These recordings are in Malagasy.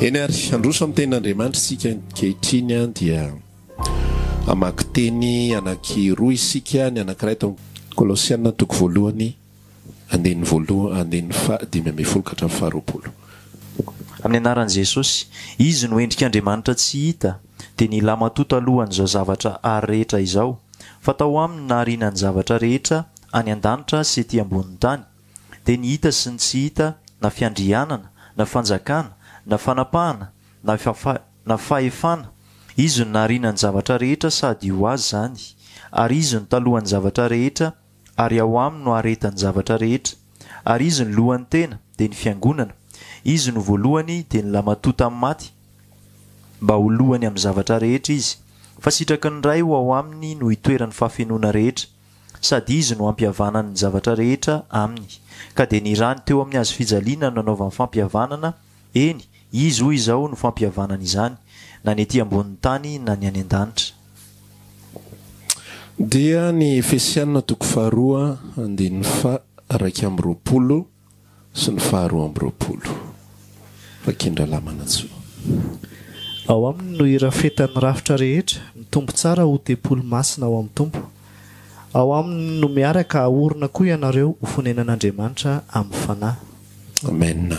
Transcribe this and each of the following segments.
eny ary androso amin'ny tenin'andriamanitra isika kehitrinya dia amakyteny anankiroa isika ny anakira tao kolosiaa toko voalohany andeny voalohan anden'ny fa dimyame folkatra ny faharoapol amin'ny anaran'i jesosy izy no endrikaandriamanitra tsy hita dia ny lamatotalohany izao zavatra ary rehetra izao fa tao aminy naharinany zavatra rehetra any an-danitra sy ty amboniny tany dia ny hita sy ny tsy hita na fiandrianana na fanjakana na fanapahana na fahefana izy no naharinany zavatra rehetra sady ho azy zany ary izy no talohan'ny zavatra rehetra ary ao aminy no aretany zavatra rehetra ary izy ny lohan'ny tena di ny fiangonana izy no voalohany dia nylamatota amin'ny maty mba olohany amin'ny zavatra rehetra izy fa sitraky ny ray ho ao aminy no itoeran'ny faafenoana rehetra sady izy no ampihavananny zavatra rehetra aminy ka dia ny rany teo amin'ny azo fijaliana nanaovanyfampiavananae izy hoy izaho no fampihavanana izany na nyaty amboniny tany na ny any an-danitra dia ny efesianna toko faharoa andeha ny fa araky amn'nyroapolo sy ny faharoa am'ny roapolo fa kindra lay manatso ao aminy no irafetan'ny rafitra rehetra mi tompo tsara ho tepolo masina ao amin'ny tompo ao aminy no miaraka aorina koa ianareo hofonenan'andriamanitra amin'ny fanahy amenna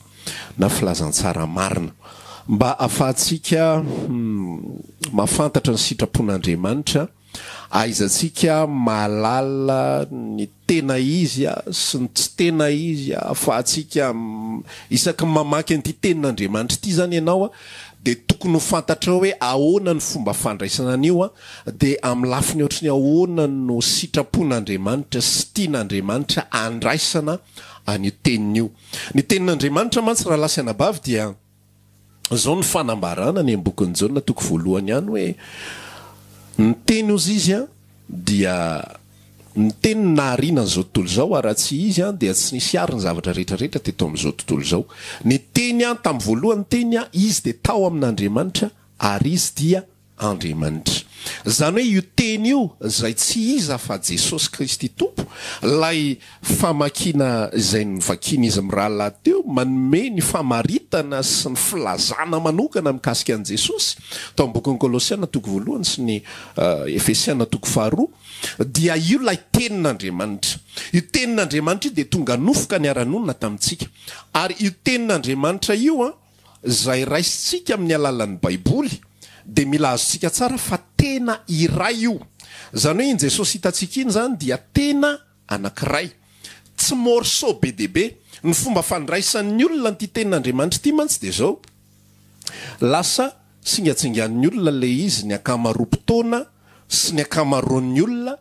na filazantsara marina mba ahafahantsiaka hmm, mahafantatra ny sitrapon'andriamanitra aizantsika maalala ny tena izy a sy ny tsy tena izya afahantsiaka hmm, isakyy mamaky nyity tenin'andriamanitra ity zany ianao a de tokony ho fantatra hoe ahoana ny fomba fandraisana anio a de amin'ny lafiny ohatra ny ahoana no sitrapon'andriamanitra sy tia n'andriamanitra andraisana anyo teninyio ny tenin'andriamanitra mantsy raha lasi anabavy dia zao ny fanambarana ny ambokyny janna toko voalohany hany hoe ny teny ozy izy a dia ny teny ny naharinan'zao tontolo zao ary a tsy izy a dia tsy nisy ary ny zavatra rehetrarehetra teto amin''zao tontolo zao ny teny a tamin'ny voalohany yteny a izy de tao amin'andriamanitra ary izy dia andriamanitra zany hoe io teny io zay tsy iza fa jesosy kristy tompo lay famakina izay nyvakina izy am' rahalahteo manome ny famaritana sy ny filazana manokana mikasika an' jesosy ataon bokany kolosiana toko voalohany sy ny eh, efesiana toko faharo dia io lay tenin'andriamanitra io tenin'andriamanitra io de tonga nofoka ny aranonina tamintsika ary io tenin'andriamanitra io a ah, zay raisitsika amin'ny alalan'ny baiboly de mila azontsika tsara fa tena iray io zany hoe iny jesosy hitantsika iny zany dia tena anankiray tsy morcau be debe ny fomba fandraisan'ny olona ny ty tenin'andriamanitra ity mantsy de zao lasa si ngatsingan'ny olona le izy ny akamaroam-potoana sy ny akamaroan'ny olona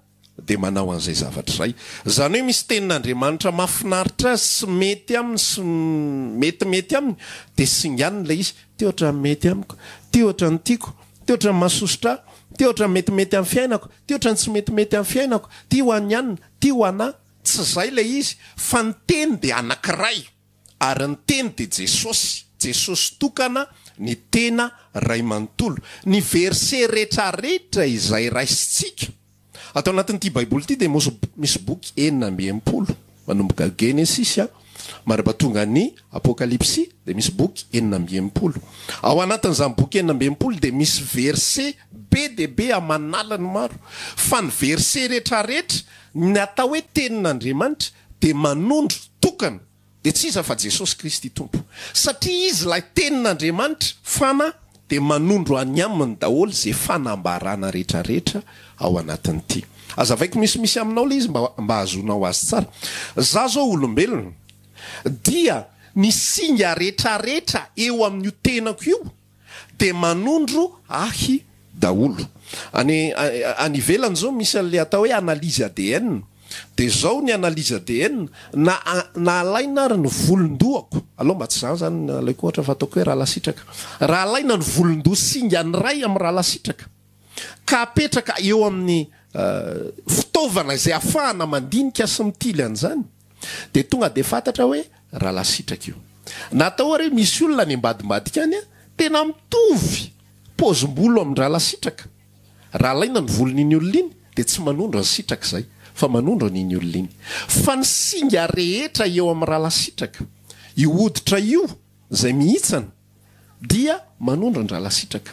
de manao an'izay zavatra zay zany hoe misy tenin'andrimanitra mahafinaritra z sy mety aminy sy metmety aminy de syngan le izyty otranymetyamkottny tryhatymetmetyam fiainaotytrany tsy metmetym ainaoty i n dyrynyten de jesosjesosy tna ny nayony erse rehetraretra izay raysitsika atao anatin'nyity baiboly ity de mosmisy boky enina mbympolo manomboka genesis a maraabatonga ny apokalipsi de misy boky enina mbepolo ao anatin'zany boky enina ambe mpolo de misy verse be de be amanalany maro fa ny verse rehetrarehetra ny atao hoe tenin'andriamanitra de manondro tokany de ts iza fa jesosy kristy tompo satria izy lay tenin'andriamanitra fana de manondro any aminy daholy zay fanambarana rehetrarehetra ao anatin'ty azavaiko misimisy aminao ley izy mba azonao azy tsara za zao olombelona dia ny singa rehetrarehetra eo amin'n'io tenako io de manondro ahy daolo anyanyvelany zao misy ale atao hoe analysy ad de zao ny analysy ad na ana alaina ry ny volondohako aloha mba tsy za zany alako ohatra fa ataoko hoe raha lasitraka raha laina ny volondohasingany ray amy raha lasitraka ka petraka eo amin'ny euh, fitaovana izay afahana mandinika sy mitily any zany de tonga de fantatra hoe rahalasitraka io natao areo misy olona ny mbadimbadika any a tena mitovy pozim-bolo amin'ny rahalasitraka raha laina ny volon' iny olona iny de tsy manondro ny sitraka izay fa manondro nyiny olona iny fa ny singa rehetra eo amin'ny rahalasitraka ihoditra io zay mihitsana dia manondro ny rahalasitraka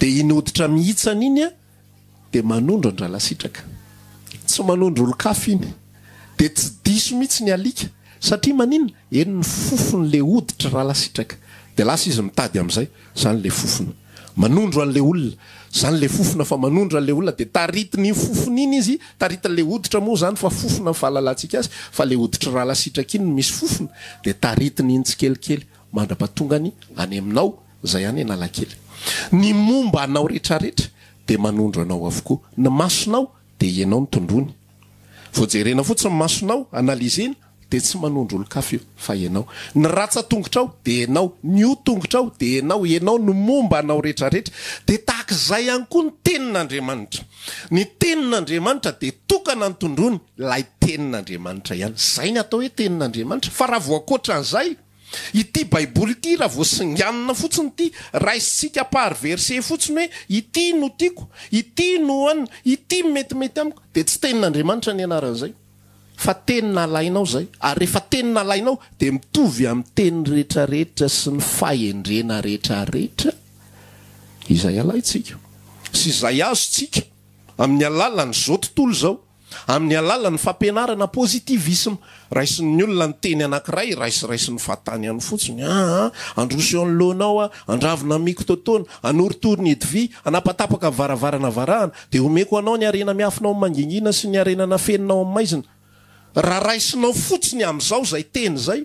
de inyoditra mihitsany iny a de manondro ny raha lasitraka tsy manondro oloaf iny de tsy diso mihitsy nyai satria manina enyny fofony le oditra rahalaitrakaole odroleolna diyyf inyiyle ditrao anyffnae oditratrinymisy ofna de titiny inytsykelikelymandrapatongany any ainaoay any enaakely ny momba anao rehetrarehetra de manondro anao avokoa ny masonao de ianao ny tondrony voajerena fotsiy masonao analyzeena de tsy manondro olokafy io fa ianao ny ratsa tongotra ao de ianao ny o tongotrao de anao ianao ny momba anao rehetrarehetra de tahak'zay ihany koa ny tenin'andriamanitra ny tenin'andriamanitra de tokana ny tondrony la itenin'andriamanitra ihany zay ny atao hoe tenin'andriamanitra fa raha voakotra n'zay ity baiboly ity raha voasinganona fotsiny ity raisitsika pary verse fotsiny hoe ity no tiako ity no anina ity metimety amiko de tsy tenin'andriamanitra ny anaran' izay fa tenina alainao zay ary rehefa tenyna lainao de mitovy amin'ny teniny rehetrarehtra sy ny faendrena rehetrarehetra izay alay tsika sy izay azo tsika amin'ny alàla ny zao tontolo zao amin'ny alala ny fampianarana positivisma raisiny olona ny teny anankiray raisiraisin'ny fatany a'ny fotsinyaa ah, ah, androsy nloanao a ah, andravina miko totona anortornyedvi anapatapaka varavarana varahana de omeko anao ny arena miafinao mangingina sy ny arenanafeninao amizinaiaofotsinyam'zoay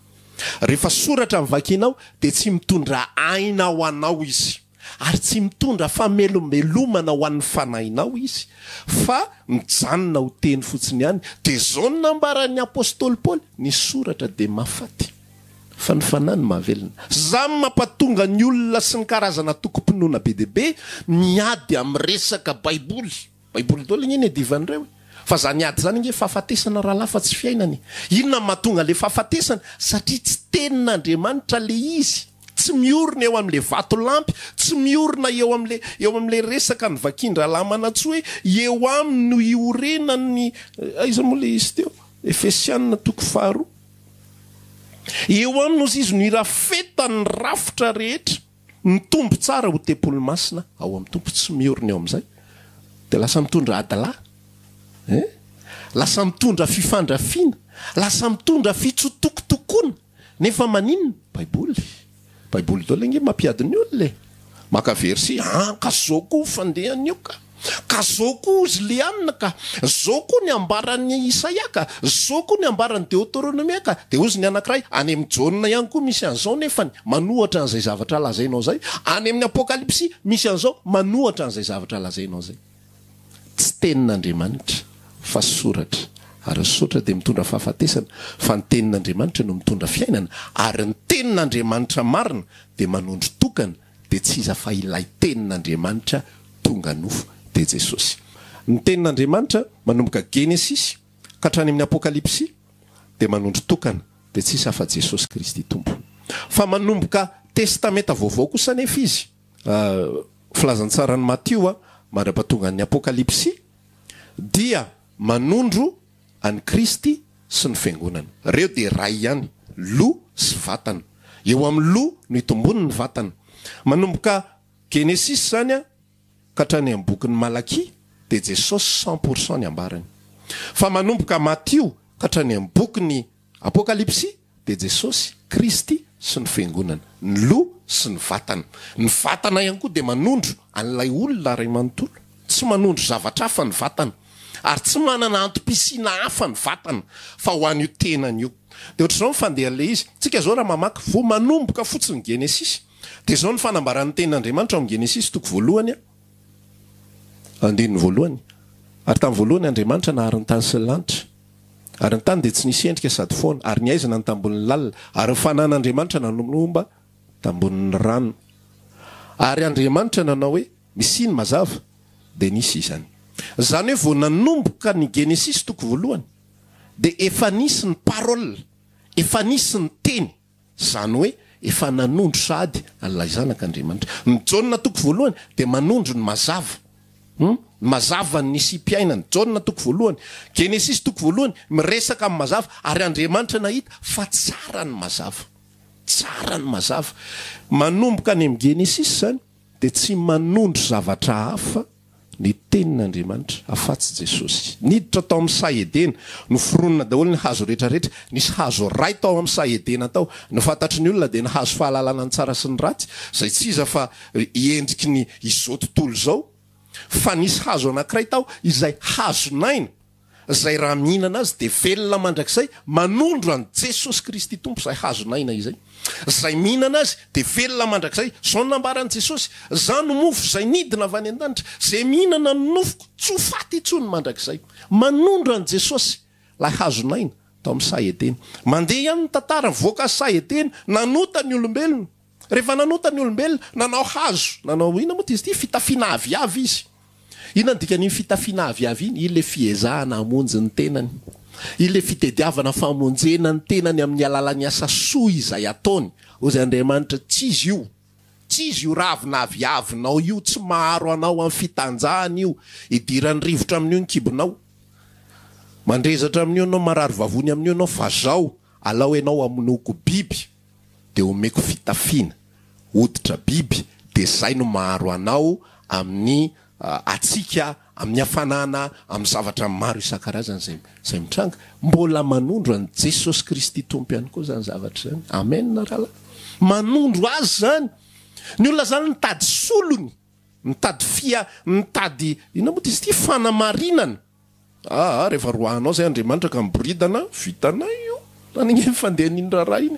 rehefa soratra min'vakinao de tsy mitondra aina o anao izy ary tsy mitondra famelomelomana ho an'ny fanainao izy fa mijanona hoteny fotsiny ihany de zao ny nambaran'ny apostoly paly ny soratra de mafaty fa nyfana ny mavelona za ny mampatonga ny olona sy ny karazana toko-pinoana be debe myady ami'n resaka baiboly baiboly dtoly ny iny edivan'ireo e fa za ny ady zany ignge fahafatesana rahalafa tsy fiainany inona mahatonga le fahafatesana satria tsy teninaandriamanitra le izy tsy miorona eo am'le vato lampy tsy miorina eo aml eo am'le resaka ny vakindra lamana tsy he eo amin no iorenany aiza eh, moa le izy teo efesiannatokofaharo eoaminy ozy izy no irafetany rafitra rehetr tombo tsara hotepolo masina ao miytompo tsy miorina eo am'zay de lasa mitondraadlahy e lasa mitondra fifandrafiana lasa mitondra fitsotokotokona nefa manin baibolybaiboy o leiemampiainyolek zoko fandehnio k ka zao koa zy le amina ka zaokoa ny ambaran'ny isaia ka zao koa nyambaran'ny deotronomia ka deozyny anakirah any ami'y jaô ihany koa misy azao nefay manotra zay zavatralazainao zay y amin'ny apokalypsi misy azao manohtra zay zavtrzainaoay fa soratra ary ysoratra de mitondra fahafatesana fa ny tenin'andriamanitra eno mitondra fiainana ary ny tenin'andriamanitra marina de manondro tokana de tsiza fa ilay tenin'andriamanitra tonga nofo de jesosy ny tenin'andriamanitra manomboka genesis haany amin'ny apokalypsid maodr tokan de tsia fa jesosy kristy tompo abok testameta vaovao kosanefinnytiaraato'yps manondro any kristy sy ny fangonana reo de ray ihany lo sy vatana eo amn'nylo no itombony ny vatana manomboka genesis zany a kahatrany a m bokin'ny malaki de jesosy cent pourcent ny ambarany fa manomboka mathio kahatranyha n bokyny apokalipsy de jesosy kristy sy ny fengonana nylo sy ny vatana ny vatana ihany koa de manondro an'lay olona ray amanontolo tsy manondro zavatra afa ny vatana ary tsy manana antompisina hafa ny vatana fa hoanyio tenany io de ohatr'zao nyfandehale izy tsika zao raha mamaky vo manomboka fotsiny genesis de zao nyfanambaran'ny tenin'andriamanitra am'nygenesis toko voalohanyadsi isizany zany hoe vao nanomboka ny genesis toko voalohany de efa nisy ny paro efa nisy ny teny zany hoe efa nanondro saady alazanak'andriamanitra ny jao toko voalohany de manondro ny mazava hmm? mazavany spiainany j toko voalohany genesis toko voalohany miresaka ami mazava ary andriamanitra nahita fa tsaranymazavarnyazmanomboka ny ami' genesis zany de tsy manondro zavatra hafa ny tenin'andriamanitra afatsy jesosy niditra tao am'ny sa edena no foronina daholo ny hazo retrarehetra nisy hazo ray tao am'y sa edena tao no fantatri ny olona de na hazo fahalalana ny tsara sy ny raty zay tsy iza fa eh, iendriki ny i zao tontolo zao fa nisy hazo anakiray tao izay hazo naina zay raha mihinana azy de velona mandrak'zay manondro any jesosy kristy tompo zay hazonaina izay zay mihinana azy de velona mandrak'izay zao y nambaran' jesosy za nomofo zay nidina avy any an-danitra zay mihinana ny nofoko ts ofaty ntsony mandrak'zay manondro any jesosy lay hazonaina tao am'ny setena mandeha ihanyny tantarany voaka saetena nanotany olombelona rehefa nanotany olombelona nanao hazo nanao ina moa ty izy ty fitafiana avyavy izy iona andika nyny fitafina avyavy iny in le fiezahana amonjy ny tenany in le fitediavana famonjena ny tenany amin'ny alalany asa sozay ataony o zay andrmanitra iz ioaoy aony amin'io nao azao alao anao aminoko biby de omeko fitafina oditra biby de zay no maro anao amin'ny Ah, atsika amin'ny hafanana amin'y zavatra maro isan-karazany zay zay mitranga mbola manondro any jesosy kristy tompo ihany koa zany zavatra zany amenna raha la manondro azy zany ny olona zany nytady solony ny tady fia- ny tady inao mbo ty izy ity fanamarinana aa ah, rehefa roainao zay andriamanitra ka my boridana vitanay io zany gny mifandehan'iny raharaha iny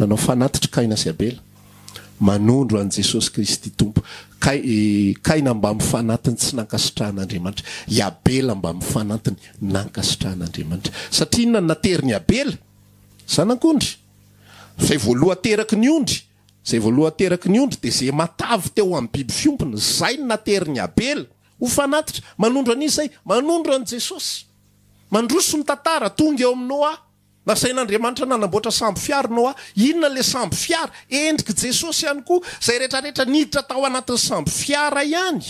nanao fanatitra kaina sy abela manondro an' jesosy kristy tompo kakaina mbamifanatiny tsy nankasitrahan'andriamanitra iabelamba mifanatiny nankasitrahan'andriamanitra satriainonanaenyeoayloaknyonry de zaymatavy teo ami'y biby fiompona zay n nateriny abela hofanatitra manondro aniy zay manondro an jesosy mandroso mitatara tonga eoaminoa nasain'andriamanitra nanamboatra samby fiarino a inona la samby fiara endriky jesosy ihany ko zay rehetrarehetra niditra tao anatin'ny samby fiara ihany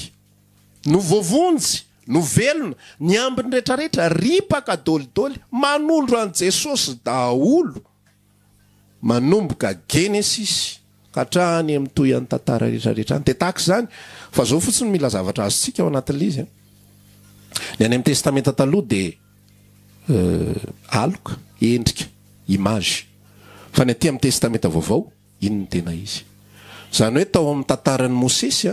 no voavonjy novelona ny ambi'ny reetrareetra ripaka dôlidoly manondro anjesosy daolomanombokaeneishay amndeaofotsnyiy at endrika image fa ny aty mi'y testamenta vaovao ino ny tena izy zany hoe tao am'ny tantaran'ny mosisya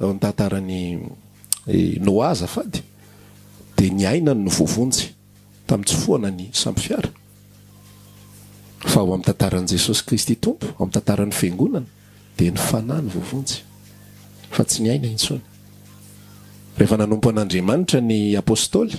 o' tantaran'nynoazafady eh, de niaina no vovonsy tamtsy foana ny samyfiaa fa o am'tantaran'n' jesosy kristy tompo am' tantaran'ny fangonana de ny fana ny vovonjy fa tsy nyaina intsony rehefa nanompo an'andriamanitra ny apôstôly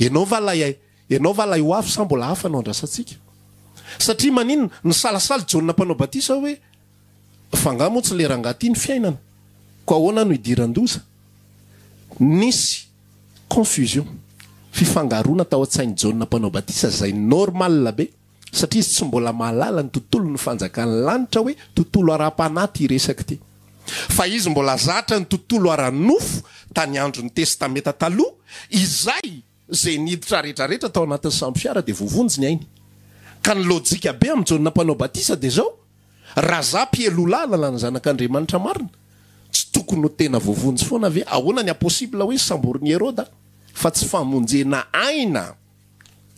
enao va layay enaovalay oay sa bola afanao naiasatria manino ny salasaly joa panao batisa hoeaoatsyleanay nyaoeaaiztsy mbolalanytontolo ny fanjakany lanitraoetontolo ara-panatyresaty fa izy mbola zatra ny tontolo aranofo tany andro ny testameta taloha izay zay nyiditra rehetrarehetra tao anatin'ny samby fiara de vovonjy ny ainy ka ny lojika be ami'jaony nam-panao batisa de zao raha zahpielolahy lalana zanak'andriamanitra marina tsy tokony ho tena vovonjy foana ave ahoana ny apossible hoe sambornieroda fa tsy famonjena aina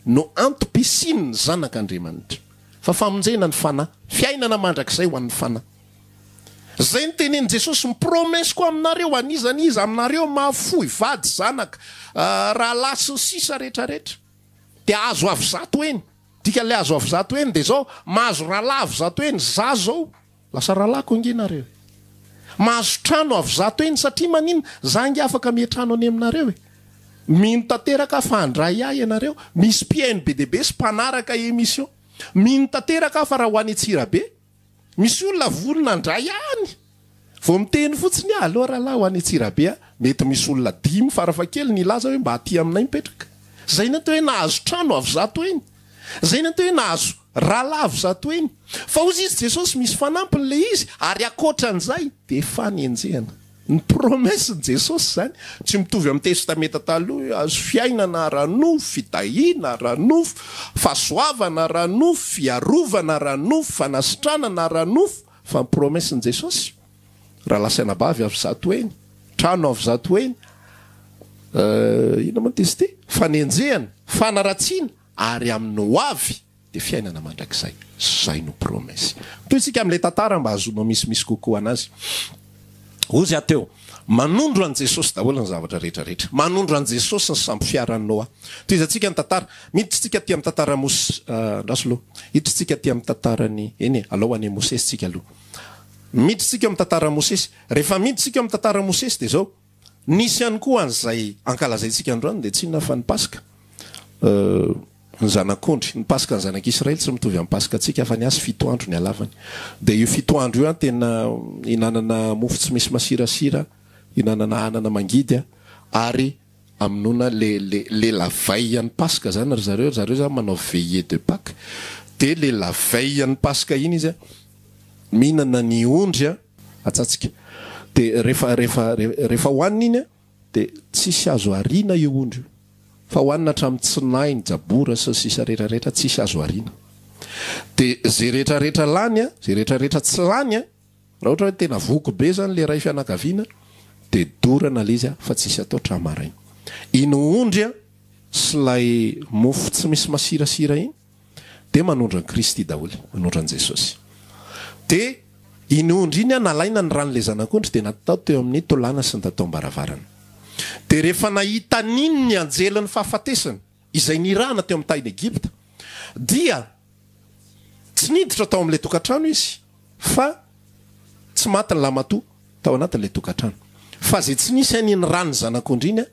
no antopisine ny zanak'andriamanitra fa famonjena ny fanay fiainana mandrak'izay ho an'ny fanay zay ny tenen' jesosy my promesy koa aminareo anizan'iza aminareo mahafo ivady zanaka ah, raha lasy sisa reetraretraazo eny enya enyohazorano eny saia maning rany hmisy piaino be debe sy panarakaemisio minotateraka afa raha hoanytsirabe misy olona volona ndray any vao miteny fotsiny ah aloha rahalahy ho any atsirabea mety misy olona dimy farafa kely ny lahza hoe mba haty aminay mipetraka zay na teo hoe nahazo trano avy zahtoeny zay na te hoe nahazo rahalahy avy zatoeny fa ozy izy jesosy misy fanampiny la izy ary akotran'izay de fa ny enjehana ny promesny jesosy zany tsy mitovy am'ny testametatalo azo fiainana anofo fiahia anofo fahsoavana anofo fiaana anofo fanasiranana afesohaaeaoeinmtesodfiainana mandrakzay zay no promes to tsika am'la tantara mba hazonao misimisy kokoa anazy ozy ateo manondro any jesosy daholo ny zavatra rehtrarehetra manondro any jesosy ny sampy fiarannoa to iza ntsika ny e. tantara mit tsika ti m tantaramooimtneeamoeaidtrtsika am' tantaramosesydeaosyaykoa anzay aaazaintsika androany de tsy na fa nypaska ah, ny zanakondry nypasika ny zanak'israely tsy mitovy amin'npaska atsika fa ny azy fitoandro ny alafany de io fitoandro io a tena inanana mofo tsy misy masirasira inanana anana mangiy ay ain'ona lle lavayany paska zany ry zareo zareo zany manao veillet de pak dhoaniny inya de tsisy azoarina ioondryio fa hohanina hatrami' tsi nahiny jabora so sisa rehetrarehetra tsisy azo arina de z retrarehetra lanya zrerareheta tsy anyaah haahotenaeany yfo tsy misy aiairisty oeodiny naina ny ran'le zanakontry de nataoteoamin'y tolana sy ny tataoambaravarany de rehefa nahita n'iny ny anjelin'ny fahafatesany izay nirahna teo ami'ny tany egypta dia tsy niditra tao am'lay tokantrano izy fa tsymatnyamatoaaay tsy isynnyny iydoneosnyiny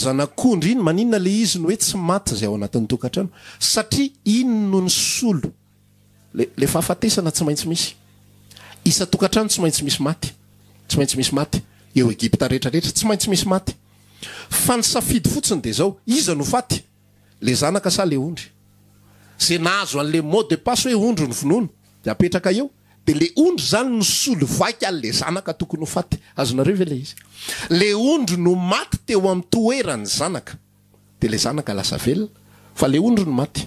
znaondr iny manina le izny oe tsy maty zay ao anatin'ny tokatrao satria iny no ny solo maitsy misoaano tsy maintsy misy maty tsy maintsy misy mateoteetrareetra tsy maintsy misy matf n sfdy fotsiny de zao iza no faty le zanak sa le ondry ahazo an'le mot de pass hoe ondro ny vonono de apetraka eo de le ondry zany no solovaka an'le zanaka tokony ho faty azonareove le izy le ondro no maty teo am'nytoeran'ny zanaka de le zanaklasa elna fa le ondro no mat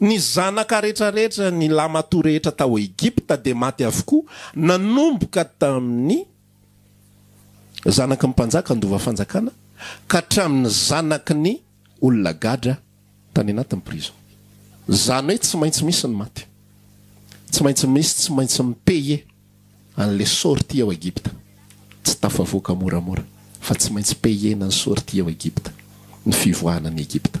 ny zanaka rehetrarehetra ny lamato rehetra tao egypta de maty avokoa nanomboka tamin'ny zanaky ny mpanjaka andovafanjakana ka hatramin'ny zanaki ny olona gadra tany anatin'ny prison zany hoe tsy maintsy misy ny maty tsy maintsimisy tsy maintsy ny payer an'la sorti ao egypta tsy tafavoaka moramora fa tsy maintsy payer na ny sorti ao egipta ny fivoahana any egypta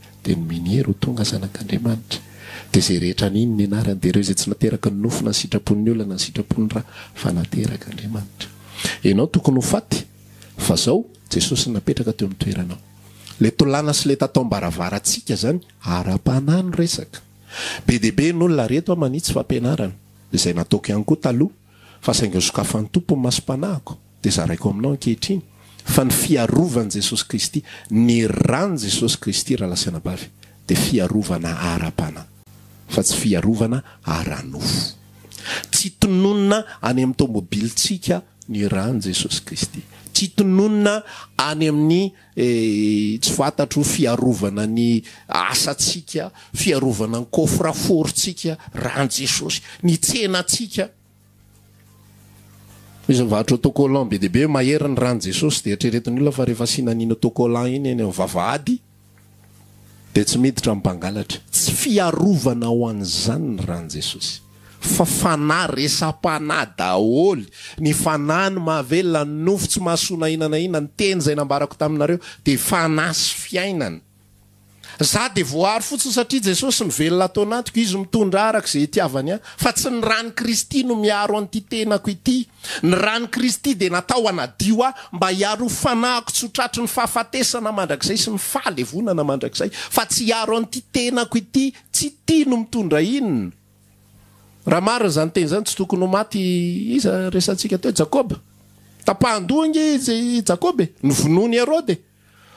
de nmenhero tonga zanak'andriamanitra de zay rehetra niny nyanarany de reo zay tsy nateraky nynofona ny sitrapon'ny olnana ny sitrapon'ny rah fa nateraka andriamanitra anao tokony ho faty fa zao jesosy napetraka teo amin'ny toeranao le tolana sy le tatao mbaravara antsika zany ara-panano resaka be deibe n'olona reto a manitsy fampianarana d zay nataoko ihany koa taloha fa saingzokafanytompony maso-panahako de zaraiko aminao ankehitriny fa ny fiarovany jesosy kristy ny rany jesosy kristy raha lasina bavy de fiarovana ara-panay fa tsy fiarovana aranofo tsy tononona any amin'ny tômobilitsika ny rany jesosy kristy tsy tononona any amin'ny e, tsy fantatro fiarovana ny asatsika fiarovana ny kofre forotsika rany jesosy ny tsenatsika iza o vahatra tôcolant be deibe ho mahery ny rano jesosy de ertreretiny olona fa rehefa syainanina tôcolan iny eny yvavahady de tsy miditra mmpangalatra tsy fiarovana aho an'izany ny rany jesosy fa fana resam-pana daholy ny fanano mahavelona ny nofo tsy mahasoana inana inona ny teny zay nambarako taminareo de fana sy fiainana za de voary fotsiny satria jesosy nyvelona tao anatiko izy mitondra arakzay tiavany a fa tsy ny rany kristy no miaro an'tytenako ity ny rany kristy de natao anaio a mba iaro fanahko tsy otratry ny fahafatesana mandrakzay sy ny fahaenana mandrakzay fa tsy aro anty tenako ity tsy t no miondrainhznytenzany tsy tokony homatyizaaiktjabaaha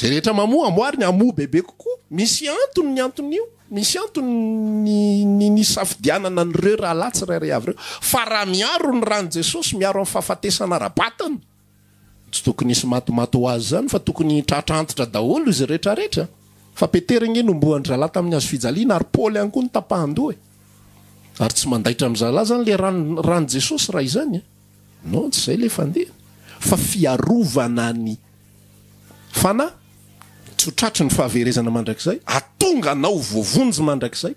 zay rehetra mamoa amoariny amo bebe kokoa misy antony ny anton' io misy antony nyny safidianana nyre raha la tsyra are fa raha miaro ny rany jesosy miaro amn'ny fahafatesana rapatanatsy tokony isy matmatazy zany fa tokony trarntaloena tamin'ny az ayôyykoa na anyl eo ts otratry ny fahaverezana mandrakzay atonga anao voavonjy mandrakzay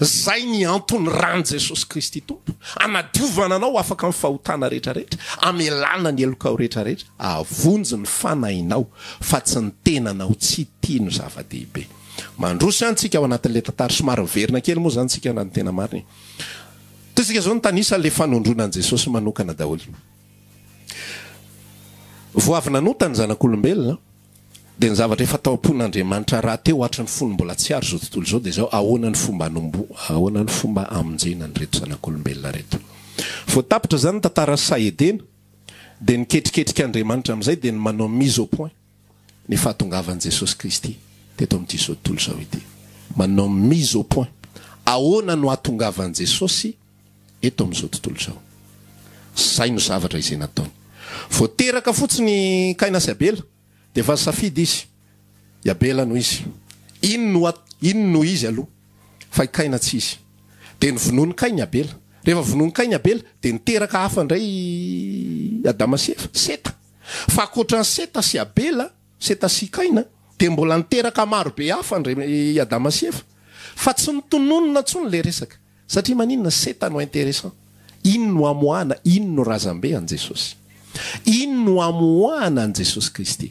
zay ny antony rany jesosy kristy tompo anadiovana anao afaka mi'fahotana rehetrarehetra amelana ny elokao rehetrarehetra avonjy ny fanainao fa tsy ny tenanao tsy tia no -ehi a'ltaeyoa nn de ny zavatra efaatao apon'andriamanitra raha te atra ny fon mbola tsy aro zao tontolo zao de zao ahona ny fomba nombo ahona ny fomba amonjena ny reto zanak'olombelona retotnyeeayispoiaanesosio ozavtraizay nataoy oterka fotsiny kahina sy bela defa safidy izy iabela noh izy ino no a ino no izy aloha faaina tsid nvononikainybeaehefavononykainyea de niterka afa ndrayadama enbo oefanraydaa tsy nnona tnyla esatra maninna seta no interessant ino no amoahna ino no razambe anjesosy in noamoana an jesosy kristy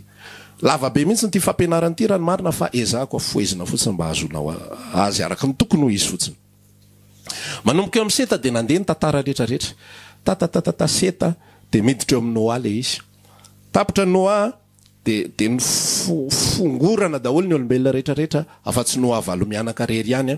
lavabe mihitsy ny tya fampianarany ity ranomarina fa ezah ko fohezina fotsiny mba azonao azy araka ny tokony ho izy fotsiny manomboka eo am'ny seta de nandeha nytantara rehetrarehetra tatatatata seta de miditra eo amin'ny noa le izy tapitra noa de de ny fo-fongorana daholo ny olombelona rehetrarehetra afa tsy noa valomianaka rery ihany a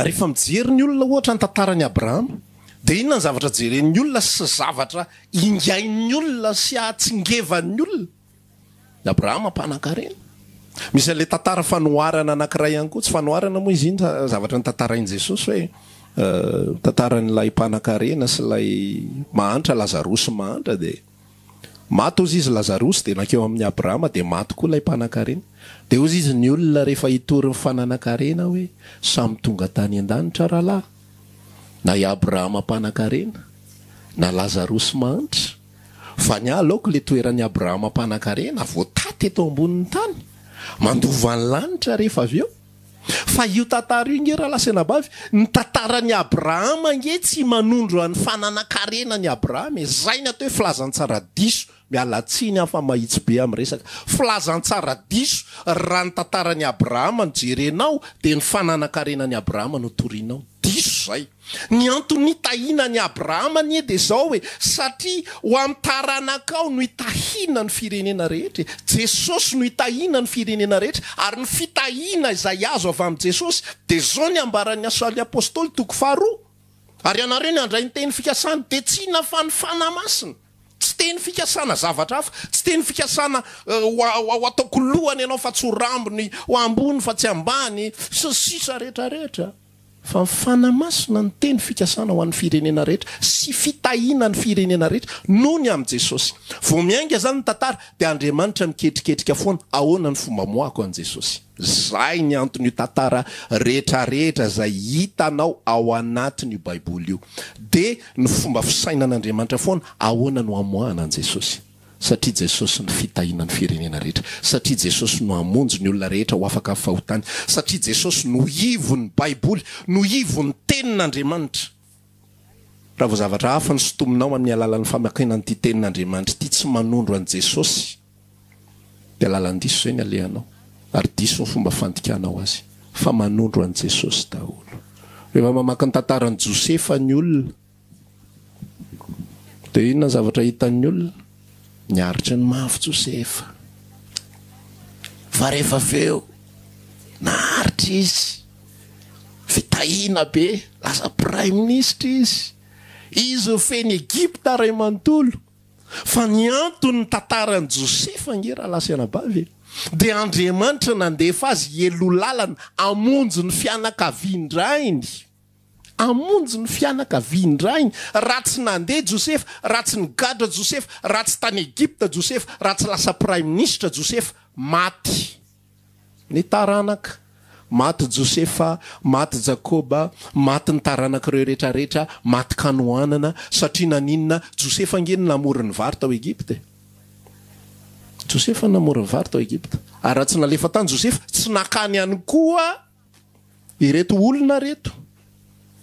ary efa mijery ny olona ohatra ny tantara ny abrahama de inona ny zavatra jeren'ny olona sy zavatra ingai'ny olona sy ahatsingevany olona y abrahama panan-karena misy ale tantara fanoharana anakiray ihany koa tsy fanoarana moa izy inyf zavatra ny tantara iny jesosy hoe eh, tantara n'lay panan-karena sy lay mahanitra lazarosy mahanitrad maty ozy izy lazarosy di nakeo amin'ny abrahama di mato ko ilay mpanan-karena de ozy izy ny olona rehefa hitoryn'ny fananan-karena hoe samytonga tany an-danitra rahalahy na abrahamapanan-karena na lazarosy mahanitra fa ny a loko le toeran'ny abrahama mpanan-karena voataty eto ambonin'ny tany mandovany lanitra rehefa av eo fa io tantara io inge raha lasainabavy ny tantarany abrahama nge tsy manondro any fananan-karena ny abrahama e zay n atao hoe filazantsaradiso mialatsiny afa mahitsy be amn' resaka filazantsara diso raha ny tantarany abrahama ny jerenao de ny fananankarenany abrahama notorianao diso zay ny anto'ny itahina ny abrahama ny e de zao oe satria ho am'taranakao no itahina ny firenena rehetrae jesosy no itahina ny firenena rehetra ary ny fitahina izay azo avy am' jesosy de zao ny ambaran'ny asoaly apostoly toko faharoa ary ianareo ny andray nyteny fikasany de tsi hna fa ny fana masina tsteny fikasana zavatra afa tsy teny fikasana eh, oao ataokolohany ianao fa ts horambony hoambonyy fa tsy ambany sy sisa rehetrarehetra fa mifanamasona ny teny fikasana ho an'ny firenena rehetra sy fitahina ny firenena rehetra noho ny amin' jesosy vo miainga zany ny tantara de andriamanitra miketriketrika foana ahoana ny fomba moahko an'i jesosy zay ny antonyio tantara rehetrarehetra zay hitaanao ao anatiny io baiboly io de ny fomba fisaina n'andriamanitra foana ahoana no amohahana an' jesosy satria jesosy ny fitahinany firenena rehetra satria jesosy no amonjy ny olona rehetra ho afaka fahotany satria jesosy no ivony baiboly no ivon'ny tenin'andriamanitra aha vozavatra afany sotominao amin'ny alalan'ny famakina nyity tenin'andriamanitra tya tsy manondro anjesosy d allandisozany aeanao arydso ny fomba fandianao azy fa manondro anjesosy dlo ehefamamak ny tantarany josefa ny olona d inonanzavatrahitan'ny olona niaritra ny mafy josefa fa rehefa avyeo naharitra izy fitahina be lasa praime ministra izy izy o feny egypta ray amanontolo fa ny antony tantarany josefa nye raha lasa iana bavy e de andriamanitra nandefa azy elo lalana amonjo ny fianakavindrainy amonjy ny fianaka vyndrainy ra tsy nandeha josefa raha tsy nygadra josefa ra tsy tany egypta josefa ra tsy lasa pri ministra josefa ajsefamatabamatnynakeoretraretramaty kanoana satiananajsefneny namornyvar tao eiptaony taeptaryaha tsynalefatanyjosefa tsy nakany any koa ireto olona reto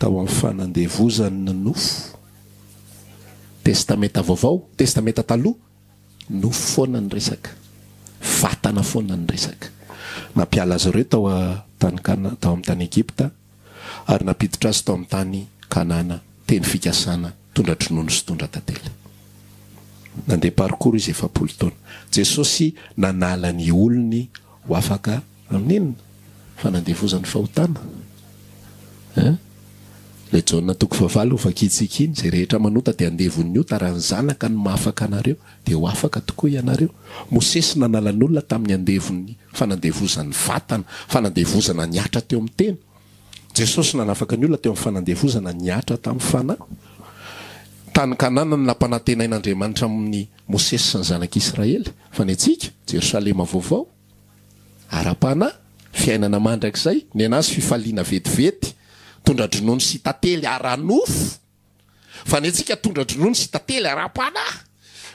tao amin'ny fanandevozanyna nofo testamenta vaovao testamenta taloha nofo foana ny resaka vatana foana ny resaka mampiala azareo taoatany kan tao amin'ny tany egypta ary napiditra azy tao amin'ny tany kanana teny fikasana tondra tronono sy tondra tatela nandeha parkour izy efapolo taona jesosy nanala ny olony ho afaka amin'inona fanandevozan fahotana e la jona toko vavaly ovakitsika iny zay rehetra manota de andevonyo tara ny zanaka ny mafaka nareo de ho afaka tokoa ianareo mosesy nanalan'olona tamin'ny andevony fanandeozanyvanadnaaateoynyolona teo ami'ny fanadezanatan'yinataneyanakayoadrazay ny anazy fifaliana vetivety tondradronono sy tately araanofo fa ny antsika tondradronono sy tately ara-panahy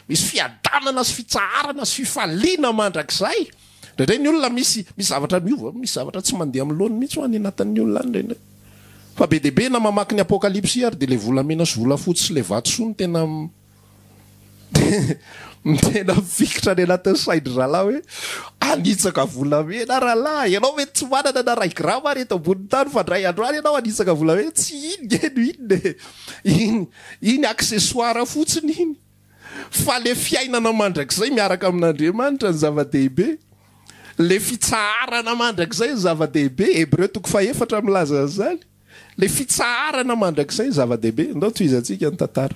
misy fiadanana sy fitsaharana sy fifaliana mandrak'zay draindre ny olona misy misy zavatra miova misy zavatra tsy mandeha mlohany mihitsy ho any anatin'ny olona any rendre fa be debe na mamaky ny apokalypsia ary de la volamena sy volafotsy sy le vatosony tena itena fikitra ny anaty'ny said rahalah hoe anitsaka vlae halhaoetshaad atsy iininyaeofotsiny inyale iainaandrak'zay miaraka amin'andriamanitra ny zava-dehibele fitahanamandrakzay ny zava-dehibe eb re tok faefatra milazany zany le fitsaharana mandrak'zay y zava-dehibe nlao tsy hizantsika ny tantara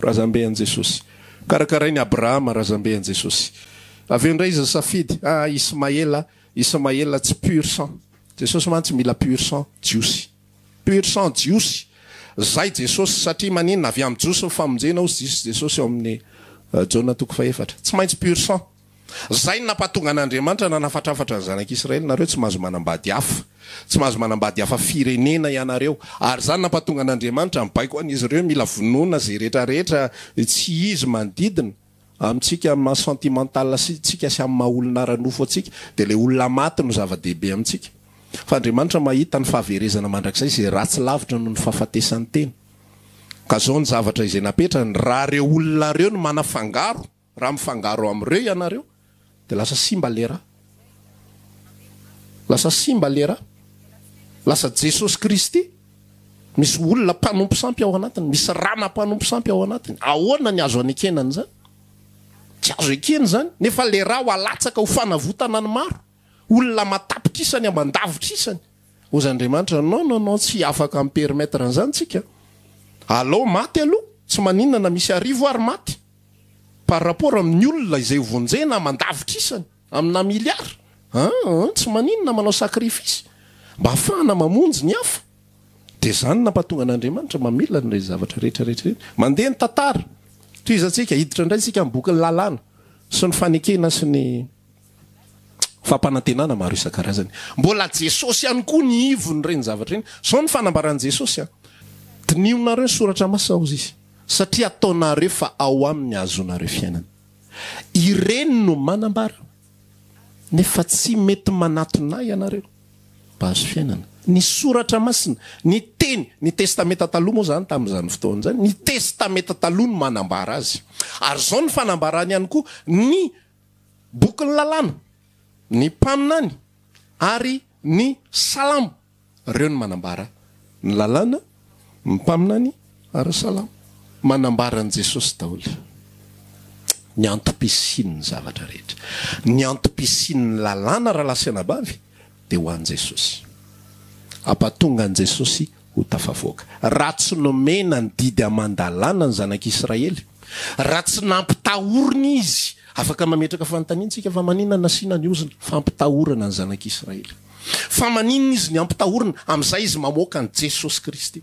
rahazambe an' jesosy karakarain'ny abrahama razambe an jesosy avy eo ndray izy safidy a ah, ismaela ismael tsy pur cent jesosy mantsy mila pur cent jios pur cen jiosy zay jesosy satria maninna avy am joso famonjena oy isy jesosy eo amin'ny ah, jaona toko fahefatra tsy maintsy pur cent zay y nampatongan'andriamanitra nanafatrafatra ny zanak'israelnareo tsy mahazo manambady hafa tsy mahazo manambady hafa firenena aaeo ary zany nampatonga n'andriamanitra mbaiko ny izy reo mila vonona zay retrareheramyrahareo olonareo no mana fangaro raha mifangaro amn'ireo ianareo de lasa simba lera asaibaeasajesosy kristy misy olona mpanompo sampy ao anatiny misy rana mpanompo sampy ao anatiny ahoana ny azo ankenany zany tsy azokenzany nefa le raha hoalatsaka ho fanavotana ny maro olona matapitrisany ambandavitr isanyaao aoao tsyakm'pemtanlô maty aloha tsy manionana misy arivo ary maty par rapport amin'ny olona izay vonjehna mandavitra isany amina milyar tsy maninona manao sakrificy ahhaayahaonga an'andriamanitra malanyreny zavatra rehtraretrarenyida ybla jesosy ihany koa ny ivony reny zavatra reny zao ny faabaranjesosy anonaeo nysoratra masaozy izy aanyazoaioety metyananay amba azo faiay soratra masina ny teny ny testameta taloha mo zany tamin'zany fotoanyzany ny testameta taloha no manambara azy ary zao ny fanambarany ihany koa ny boky ny lalàna ny mpaminany ary ny salamo reo ny manambara ny lalna ny mpaminany ary salamo manambara n' jesosy dahola ny antom-pisinny zavatra rehetra ny antom-pisinny lalàna raha lasiana bavy dia ho an' jesosy apatongan' jesosy ho tafavoaka ra tsy nomena ny didy amandalàna ny zanak'israely raha tsy n ampitahorina izy afaka mametraka fanotaniantsika fa maninna nasiana ny ozina fampitahorana ny zanak'israely fa maninna izy ny ampitahorina amin'izay izy mamoaka ny jesosy kristy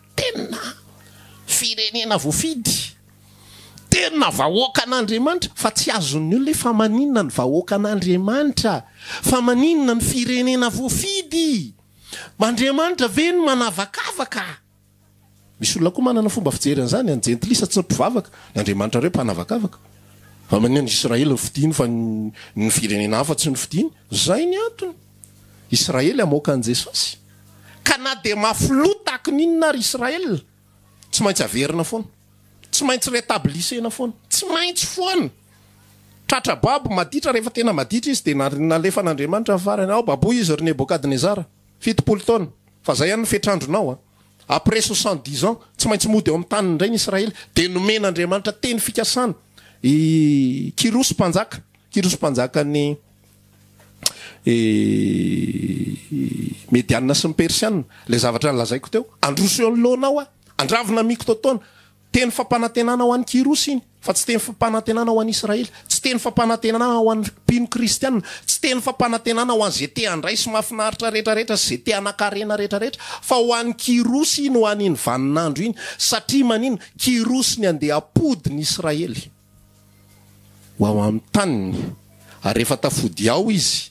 tena firenena voafidy tena vahoakan'andriamanitra fa tsy azon'ny olo le fa maninna ny vahoakan'andriamanitra fa maninna ny firenena voafidy mandriamanitra ve no manavakavaka misy olona koa manana fomba fijeryanzany anjentlisa tsy ny mpivavaka anditrareompanavak aninany raely ny fidiny fa ny firenena afatsy ny fidiny zay ny antony israely amokan' jesosy ka na de maflo takinyinona ry israe tsy maintsyeina fanatsy maintsyaiena fnatsy maintsy fararaabomararehfatena mara izyde n'adamtraafayababo izy r nebokadnezar fitpolo taona fa zay anyn fetrandronaoaaprès ah. sxti an tsy maintsy mody o ami'nytaniyndray nyisrael de nomenaandriamanitra teny fikasana kirosmpanjaka kirosompanjakany mediaa sy ny persiana le zavatra lazaiko teo anroslnaoattteny fampanatenana hoany kirosiny fa tsy tenyfampanatenana oany israely tsy teny fampanatenana ho an'nypino kristianina tsy teny fampanatenana oany zetendray somahafinaitra retraretraetetrarea faoan'nykiros iny hoanynyioiny stra manino kiros nyandeoinyaely'ytanyreefatafodya izy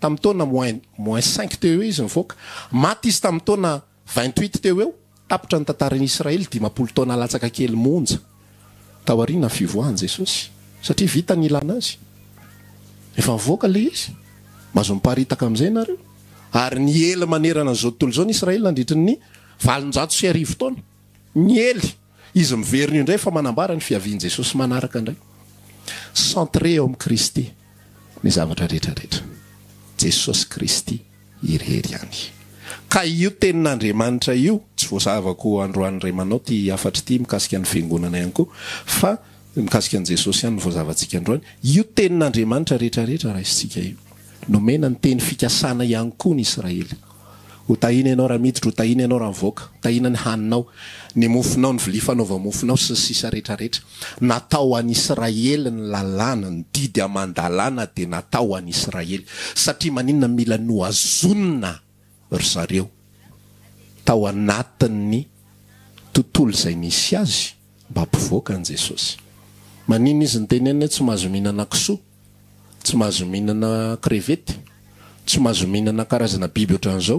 tamin' toana moinsmoins cinq teo e izy mivoaka maty izy tamin'ny tona vingthuit teo eo tapitra ny tantariny israely dimapolo tona alatsaka kely anaaneosyaday fa manambara ny fiaviany jesosy manaraka ndray centré eo am'y kristy ny zavatra rehtrarehetra jesosy kristy irehery ihany ka io tenin'andriamanitra io tsy voazavako andro any ray manao ty afatry ity mikasika ny fiangonana ihany koa fa mikasika n' jesosy ihany no voazavantsika androany io tenin'andriamanitra rehetrarehetra raha iztsika io nomena ny teny fikasana ihany koa ny israely ho tahina anao raha miditro ho tahina anao raha mivoaka htahina ny haninao ny mofinao ny vilifanaovamofinao sy sisa rehtrarehetra natao anisraely ny lalàna ny didy mndalàna de natao an israely satria maninna mila amba mpioakanesos manina izy ny teny n h tsy mahazomihinana kisoa tsy mahazomihinana krevety tsy mahazomihinana karazana biby oatran'zao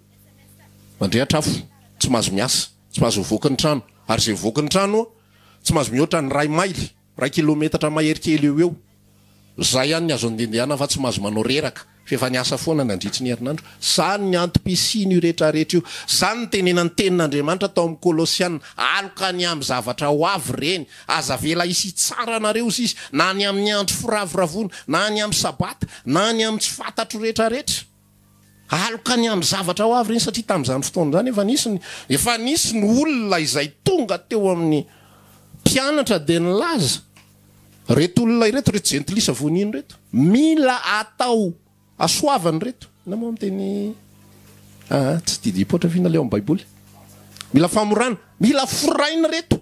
mandreatrafo tsy mahazo miasa tsy mahazo vokiny trano ary zay vokiny tranotsy mahazo iaranyaaaietrhekeyeay any a adaantra tao am oia aloka ny amzavatra oay reny azavela isy tsaranareoz izy na ny am'ny andro fravoravona na any amnsabata na any am tsy fantatroreetrareetra aloka ny am'ny zavatra ho avy regny satria tam'zany fotoana zany efa nisyny efa nisy ny olona izay tonga teo amin'ny mpianatra de nylaza reto olonay reto reto jentilisa vonino reto mila atao asoavany reto na moa amteny aha tsy didipoatra vina le ambaiboly mila famorana mila foraina reto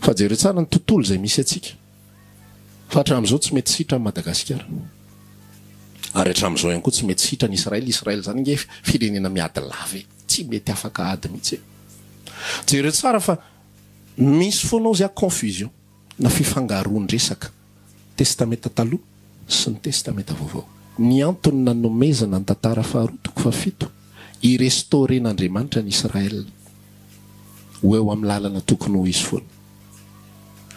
fa jereo tsara ny tontolo zay misy atsika faaram'zao tsy mety sitra nmadaaaay koa tsy metyira nyalal zany geyehitsyreosaafa e. misy foanao zay confusion na fifangaoandresaka testamentataoh sy ny testamentavaovao ny antnynanomezna nytatara fahaatoo fai irestaen'adramanitraniraemnatokony iy fa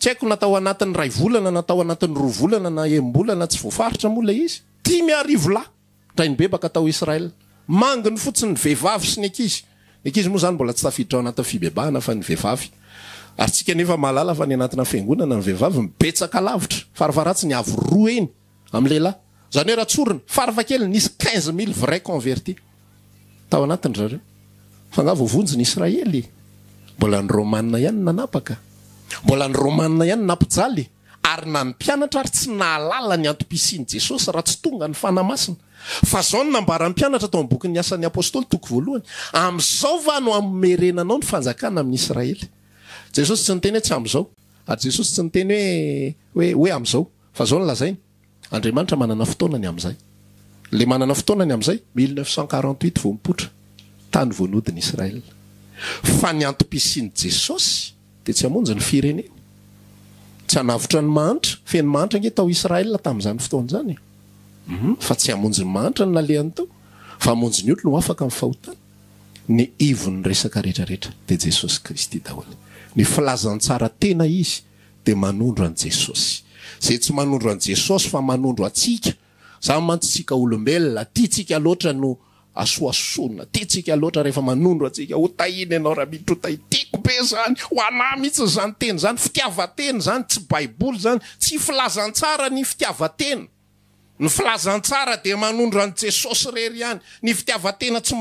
tsy aiko natao anatiny ray volana natao anatiny roa volana na embolana tsy voafaritra mola izy irabebaka ta sraelaginy fotsinyyi aatinyatsynykelynisy quinze mille vrai nverttao anatinyaeofagavovonjyny sraely mbolanyrmania hany nanapaka mbola ny romana ihany nampijaly ary na ny mpianatra ary tsy naalala ny antom-pisiany jesosy raha tsy tonga ny fanamasina fa zao ny nambaran'ny pianatra tao aybokyny asan'ny apostoly toko voalohany am'izao va no amy merenanao ny fanjakana amin'ny israelyeotsynteny hoetsy aoyyooyayyaymsinyeso de tsy amonjy ny fireneny tsy anavotra ny mahanitra feny mahanitra inge tao israel tamin'izany fotoan' zany um fa tsy hamonjo ny mahanitra ny nalehany tao fa amonjyny olo no afaka min'nfahotany ny ivon'ny resaka rehetrarehetra de jesosy kristy daholy ny filazantsara tena izy de manondro an'y jesosy zay tsy manondro any jesosy fa manondro antsika za mantsotsika olombelona ty tsika loatra no asoasonna tytika loatra rehfa manndro atsika hotahiny oh, anao rahamitr otaitiakobe zanyha mihitsy yzanyten zanyfitiavten zany tsy baibol zany tsy filazantsra ny fitiavatenny ilazntsr de manro anjesos ery ay ny ftivten tsy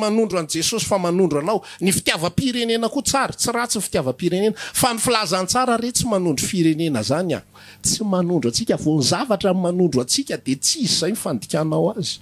d jesos fa aaony fiivpirnenako ts tsy ra tsy fitiavairenena fa nyfilazantsrare tsy manondro firenena zanya tsy mandro asikavonzavatra manondro asika de ts izyzay mifandikanao azy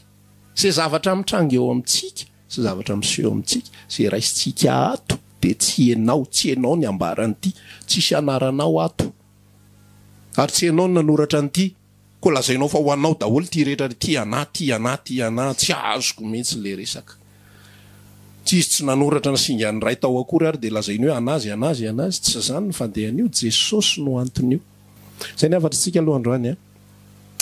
se zavatra mitrango eo amintsika sy zavatra miseo amintsika zay raisitsika ato de tsy henao tsy hanao ny ambaran' ity tsi sy aaanaoatoytsyao aot ntaainao fahoainaodaolo thetrntntzoihitsyizysyn nayaoary ary de lazainy hoe anazy anazy anazy tsy zany nofandehan'io jesosy no antiny io zay ny afatry tsika alohandroany a eh?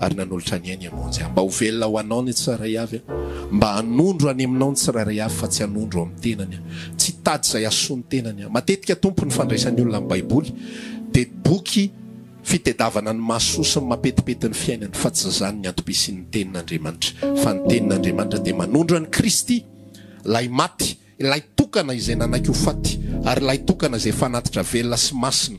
myaaayfa tsy aodro oam'ntennytsy tayzay asoany tenany matetika tompony fandraisan'nyolonay baiboly de boky fitedavana ny maasosiny mapetipetin'ny fiainany fa tsyzany ny atopisinny tenin'anriamanitra fa ny tenin'andriamanitra de manondro any kristy lay maty lay tokana izay nanaky ho faty ary laytokana zay fanatitra vela sy masina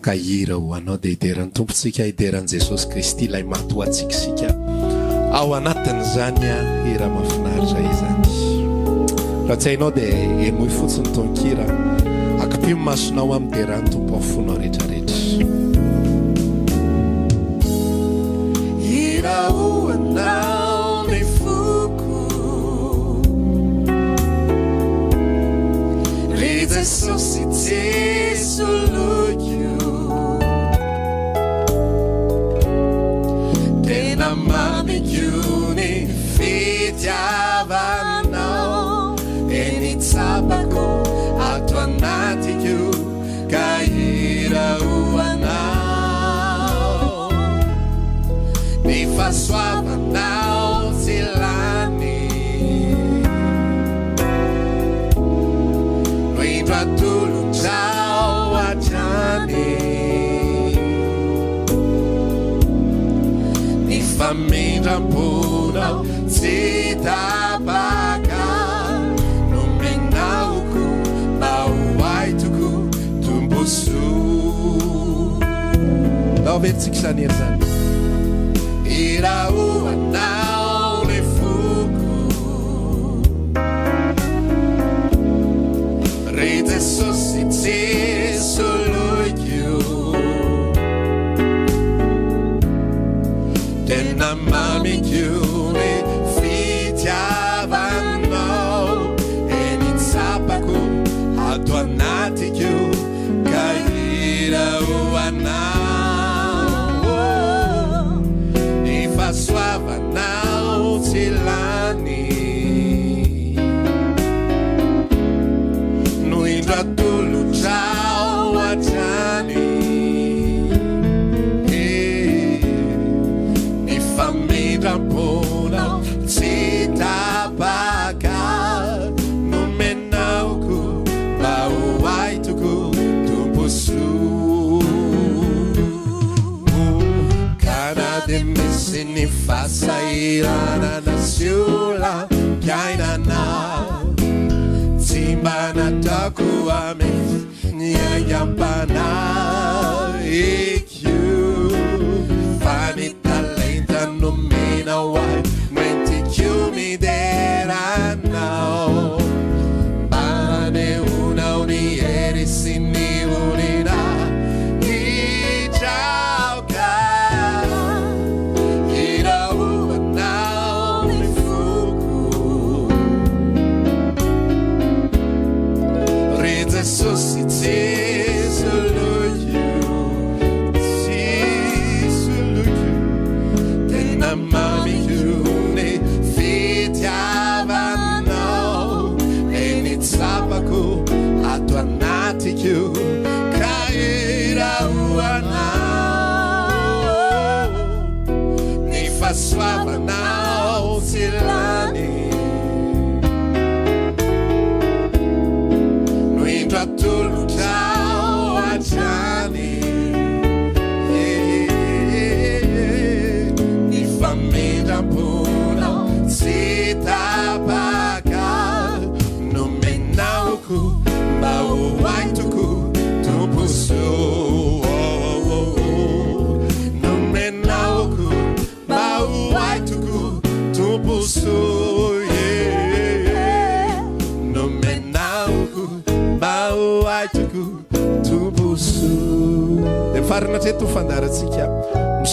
ka ira hoanao dia hideran'ny tompontsika hiderani jesosy kristy ilay matoantsikisika ao anatin' zany a ira mahafinary zay zany raha tsy hainao dia emoy fotsiny tonkira akipimy masinao ami'y derahany tompo min fonao rehetrarehetra irhonaok enamamicuni fitavao enisabako atuannaticu kahirauana iaa rampuna citapaka no mennauku nauaituku tumbusu daoversiksanira iraua